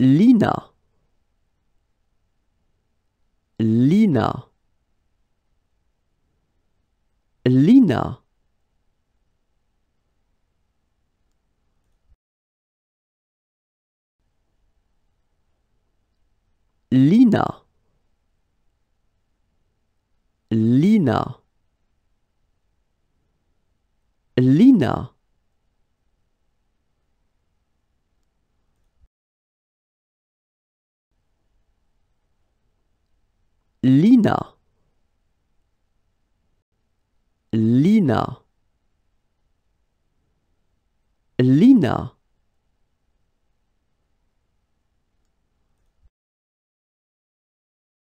Lina Lina Lina Lina Lina Lina Lina. Lina. Lina.